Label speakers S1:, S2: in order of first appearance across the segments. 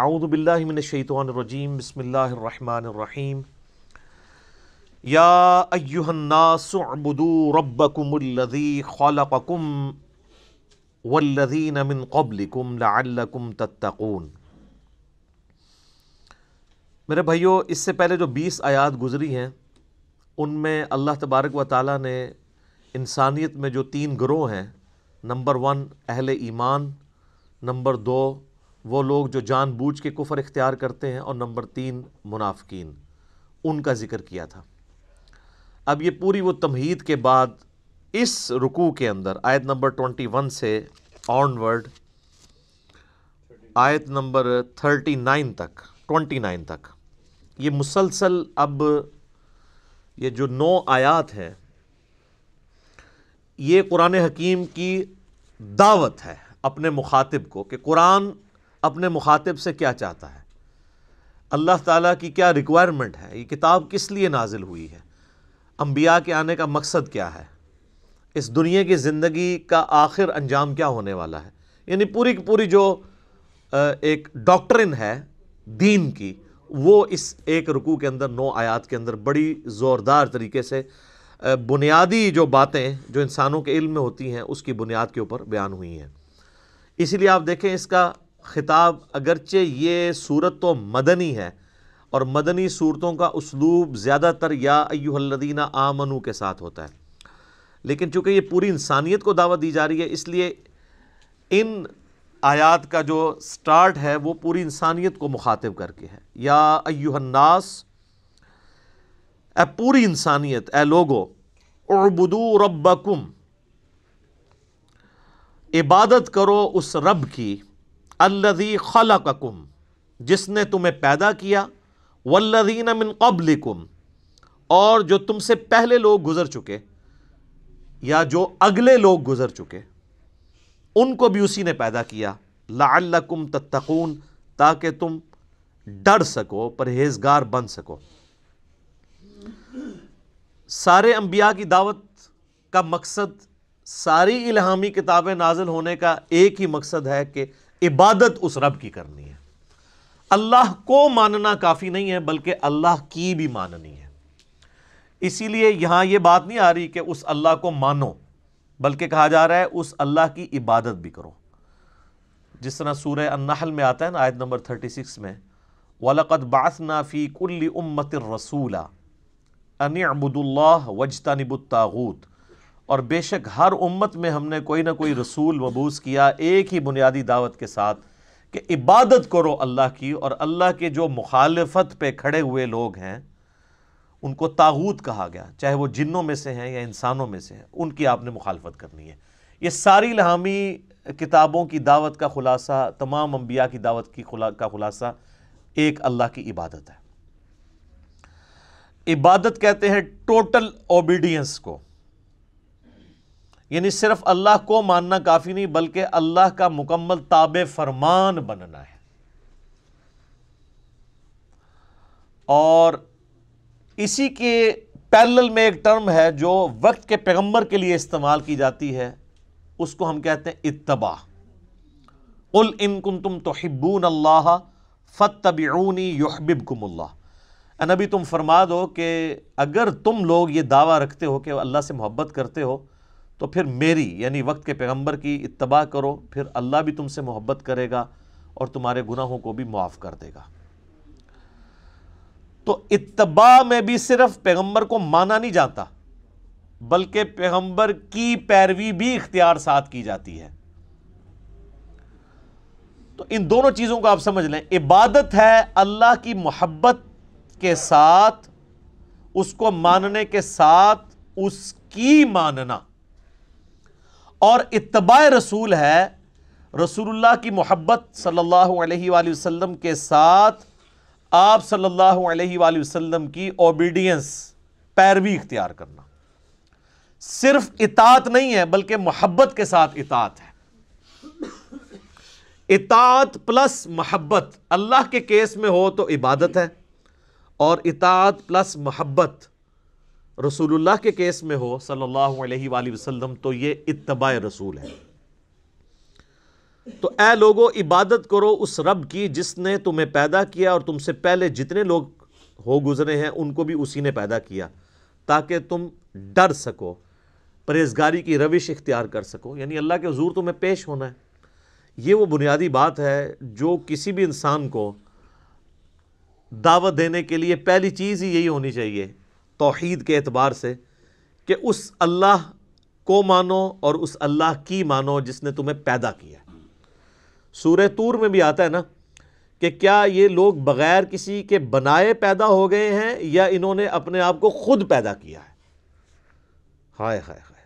S1: आउदबिल्लिमिनशैतरजीम बसमीम या अयुहन्नासबुदू रबकुमल्लदी खालकुम वल्लदीन मिन कबलिकुम लकुम तत्तकून मेरे भाइयों इससे पहले जो 20 आयात गुजरी हैं उनमें अल्लाह तबारक व ताली ने इंसानियत में जो तीन ग्रोह हैं नंबर वन अहल ईमान नंबर दो वो लोग जो जानबूझ के कुफर इख्तियार करते हैं और नंबर तीन मुनाफिकीन उनका ज़िक्र किया था अब ये पूरी वो तमहीद के बाद इस रुकू के अंदर आयत नंबर ट्वेंटी वन से ऑनवर्ड आयत नंबर थर्टी नाइन तक ट्वेंटी नाइन तक ये मुसलसल अब ये जो नौ आयात हैं ये कुरान हकीम की दावत है अपने मुखातिब को कि कुरान अपने मुखातिब से क्या चाहता है अल्लाह ताला की क्या रिक्वायरमेंट है ये किताब किस लिए नाजिल हुई है अम्बिया के आने का मकसद क्या है इस दुनिया की ज़िंदगी का आखिर अंजाम क्या होने वाला है यानी पूरी की पूरी जो एक डॉक्ट्रिन है दीन की वो इस एक रुकू के अंदर नौ आयात के अंदर बड़ी ज़ोरदार तरीके से बुनियादी जो बातें जो इंसानों के इल्म में होती हैं उसकी बुनियाद के ऊपर बयान हुई हैं इसीलिए आप देखें इसका ख़िताब अगरचे ये सूरत तो मदनी है और मदनी सूरतों का उसलूब ज़्यादातर या अयुहल्लदीना आमनू के साथ होता है लेकिन चूँकि ये पूरी इंसानियत को दावत दी जा रही है इसलिए इन आयात का जो स्टार्ट है वो पूरी इंसानियत को मुखातिब करके है या अयुहन्नास ए पूरी इंसानियत ए लोगो उबदू रबकुम इबादत करो उस रब की अल्लजी खलकुम जिसने तुम्हें पैदा किया वल्लजीन मिन कबलिकुम और जो तुमसे पहले लोग गुजर चुके या जो अगले लोग गुजर चुके उनको भी उसी ने पैदा किया लाकुम तत्तकून ताकि तुम डर सको परहेजगार बन सको सारे अम्बिया की दावत का मकसद सारी इलाहामी किताबें नाजिल होने का एक ही मकसद है कि इबादत उस रब की करनी है अल्लाह को मानना काफ़ी नहीं है बल्कि अल्लाह की भी माननी है इसीलिए यहाँ ये बात नहीं आ रही कि उस अल्लाह को मानो बल्कि कहा जा रहा है उस अल्लाह की इबादत भी करो जिस तरह सूर्य अन्नाहल में आता है ना आयत नंबर थर्टी सिक्स में वलकत बासना कुल्ली उम्मत रसूला अनबुदुल्ला निबुत्ता और बेशक हर उम्मत में हमने कोई ना कोई रसूल मबूस किया एक ही बुनियादी दावत के साथ कि इबादत करो अल्लाह की और अल्लाह के जो मुखालफत पे खड़े हुए लोग हैं उनको तागूत कहा गया चाहे वो जिन्नों में से हैं या इंसानों में से हैं उनकी आपने मुखालफत करनी है ये सारी लहामी किताबों की दावत का खुलासा तमाम अम्बिया की दावत की खुला का खुलासा एक अल्लाह की इबादत है इबादत कहते हैं टोटल ओबीडियंस को यानी सिर्फ अल्लाह को मानना काफ़ी नहीं बल्कि अल्लाह का मुकम्मल ताब फरमान बनना है और इसी के पैरेलल में एक टर्म है जो वक्त के पैगंबर के लिए इस्तेमाल की जाती है उसको हम कहते हैं इतबा उल इनकुन तुम तो हिब्बून अल्लाह फ़तबूनी युहबिबकुमल्ला नबी तुम फरमा दो कि अगर तुम लोग ये दावा रखते हो कि अल्लाह से मोहब्बत करते हो तो फिर मेरी यानी वक्त के पैगंबर की इतबा करो फिर अल्लाह भी तुमसे मोहब्बत करेगा और तुम्हारे गुनाहों को भी माफ़ कर देगा तो इतबा में भी सिर्फ पैगंबर को माना नहीं जाता बल्कि पैगंबर की पैरवी भी इख्तियार साथ की जाती है तो इन दोनों चीज़ों को आप समझ लें इबादत है अल्लाह की मोहब्बत के साथ उसको मानने के साथ उसकी मानना और इतबा रसूल है रसूलुल्लाह की मोहब्बत सल्लल्लाहु अलैहि वसल्लम के साथ आप सल्लल्लाहु अलैहि वसल्लम की ओबीडियंस पैरवी इख्तियार करना सिर्फ इतात नहीं है बल्कि मोहब्बत के साथ इतात है इतात प्लस मोहब्बत अल्लाह के केस में हो तो इबादत है और इतात प्लस मोहब्बत रसूलुल्लाह के केस में हो सल्लल्लाहु अलैहि वसल्लम तो ये इत्तबा रसूल है तो ए लोगो इबादत करो उस रब की जिसने तुम्हें पैदा किया और तुमसे पहले जितने लोग हो गुजरे हैं उनको भी उसी ने पैदा किया ताकि तुम डर सको परहेजगारी की रविश इख्तियार कर सको यानी अल्लाह के हजूर तुम्हें पेश होना है ये वो बुनियादी बात है जो किसी भी इंसान को दावत देने के लिए पहली चीज़ ही यही होनी चाहिए तोहद के अतबार से कि उस अल्लाह को मानो और उस अल्लाह की मानो जिसने तुम्हें पैदा किया सूर तूर में भी आता है ना कि क्या ये लोग बग़ैर किसी के बनाए पैदा हो गए हैं या इन्होंने अपने आप को खुद पैदा किया है हाय हाय हाय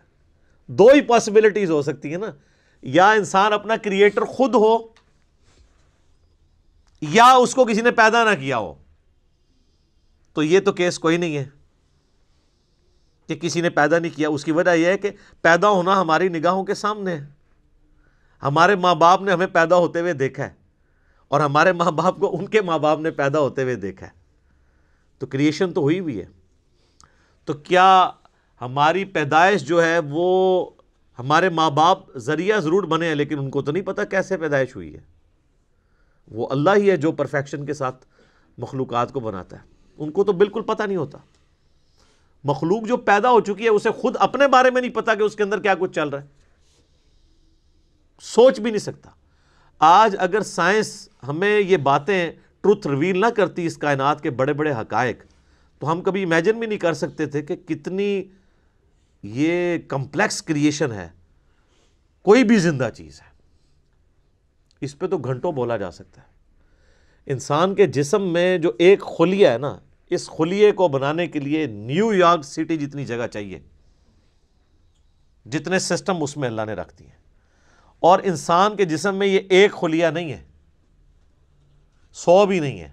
S1: दो ही पॉसिबिलिटीज़ हो सकती है ना या इंसान अपना क्रिएटर खुद हो या उसको किसी ने पैदा ना किया हो तो ये तो केस कोई नहीं है कि किसी ने पैदा नहीं किया उसकी वजह यह है कि पैदा होना हमारी निगाहों के सामने है हमारे माँ बाप ने हमें पैदा होते हुए देखा है और हमारे माँ बाप को उनके माँ बाप ने पैदा होते हुए देखा है तो क्रिएशन तो हुई हुई है तो क्या हमारी पैदाइश जो है वो हमारे माँ बाप ज़रिया ज़रूर बने हैं लेकिन उनको तो नहीं पता कैसे पैदाइश हुई है वो अल्लाह ही है जो परफेक्शन के साथ मखलूक को बनाता है उनको तो बिल्कुल पता नहीं होता मखलूक जो पैदा हो चुकी है उसे खुद अपने बारे में नहीं पता कि उसके अंदर क्या कुछ चल रहा है सोच भी नहीं सकता आज अगर साइंस हमें ये बातें ट्रुथ रिवील ना करती इस कायनात के बड़े बड़े हकायक तो हम कभी इमेजिन भी नहीं कर सकते थे कि कितनी ये कम्प्लेक्स क्रिएशन है कोई भी जिंदा चीज़ है इस पर तो घंटों बोला जा सकता है इंसान के जिसम में जो एक खुलिया है ना इस खुलिए को बनाने के लिए न्यूयॉर्क सिटी जितनी जगह चाहिए जितने सिस्टम उसमें अल्लाह ने रख दिए और इंसान के जिसम में ये एक खुलिया नहीं है सौ भी नहीं है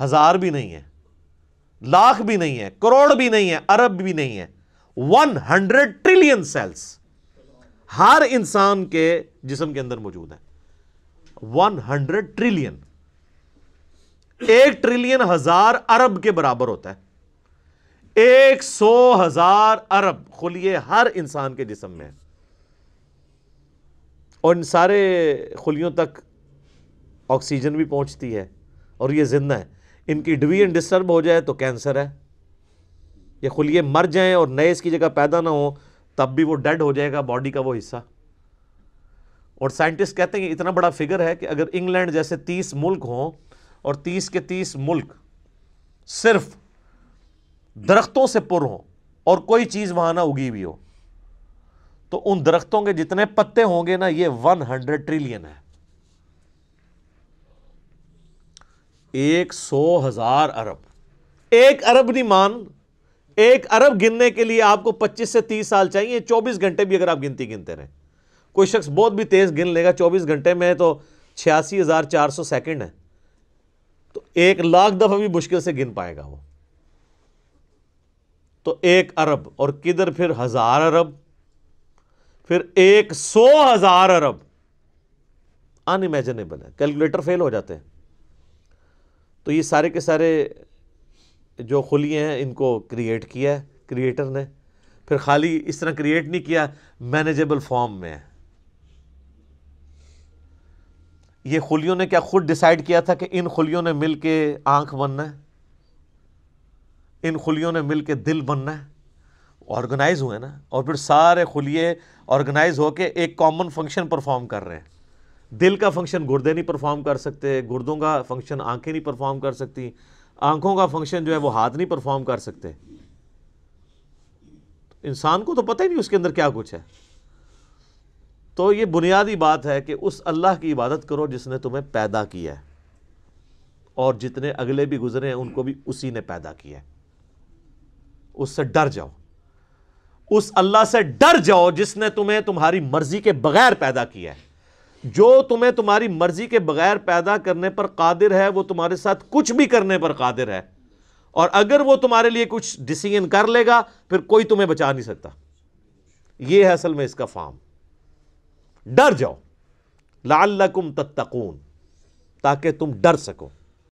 S1: हज़ार भी नहीं है लाख भी नहीं है करोड़ भी नहीं है अरब भी नहीं है वन हंड्रेड ट्रिलियन सेल्स हर इंसान के जिसम के अंदर मौजूद है वन हंड्रेड ट्रिलियन एक ट्रिलियन हजार अरब के बराबर होता है एक सौ हजार अरब खुलिये हर इंसान के जिसम में और इन सारे खुलियों तक ऑक्सीजन भी पहुंचती है और ये जिंदा है इनकी डिवीजन डिस्टर्ब हो जाए तो कैंसर है ये खुलिए मर जाएं और नए इसकी जगह पैदा ना हो तब भी वो डेड हो जाएगा बॉडी का वो हिस्सा और साइंटिस्ट कहते हैं कि इतना बड़ा फिगर है कि अगर इंग्लैंड जैसे तीस मुल्क हों और तीस के तीस मुल्क सिर्फ दरख्तों से पुर हो और कोई चीज़ वहां ना उगी भी हो तो उन दरख्तों के जितने पत्ते होंगे ना ये वन हंड्रेड ट्रिलियन है एक सौ हजार अरब एक अरब नहीं मान एक अरब गिनने के लिए आपको पच्चीस से तीस साल चाहिए चौबीस घंटे भी अगर आप गिनती गिनते रहे कोई शख्स बहुत भी तेज़ गिन लेगा चौबीस घंटे में तो छियासी हज़ार चार सौ सेकेंड है एक लाख दफ़ा भी मुश्किल से गिन पाएगा वो तो एक अरब और किधर फिर हज़ार अरब फिर एक सौ हज़ार अरब अनइमेजिनेबल है कैलकुलेटर फेल हो जाते हैं तो ये सारे के सारे जो खुलिए हैं इनको क्रिएट किया है क्रिएटर ने फिर खाली इस तरह क्रिएट नहीं किया मैनेजेबल फॉर्म में है ये खुलियों ने क्या खुद डिसाइड किया था कि इन खुलियों ने मिल के आँख बनना है इन खुलियों ने मिल के दिल बनना है ऑर्गेनाइज हुए ना और फिर सारे खुलिए ऑर्गेनाइज होके एक कॉमन फंक्शन परफॉर्म कर रहे हैं दिल का फंक्शन गुर्दे नहीं परफॉर्म कर सकते गुर्दों का फंक्शन आंखें नहीं परफॉर्म कर सकती आंखों का फंक्शन जो है वो हाथ नहीं परफॉर्म कर सकते इंसान को तो पता ही नहीं उसके अंदर क्या कुछ है तो ये बुनियादी बात है कि उस अल्लाह की इबादत करो जिसने तुम्हें पैदा किया है और जितने अगले भी गुजरे हैं उनको भी उसी ने पैदा किया है उससे डर जाओ उस अल्लाह से डर जाओ जिसने तुम्हें तुम्हारी मर्जी के बगैर पैदा किया है जो तुम्हें तुम्हारी मर्जी के बगैर पैदा करने पर कादिर है वो तुम्हारे साथ कुछ भी करने पर कादिर है और अगर वो तुम्हारे लिए कुछ डिसीजन कर लेगा फिर कोई तुम्हें बचा नहीं सकता ये है असल में इसका फार्म डर जाओ लाल तत्तकून ताकि तुम डर सको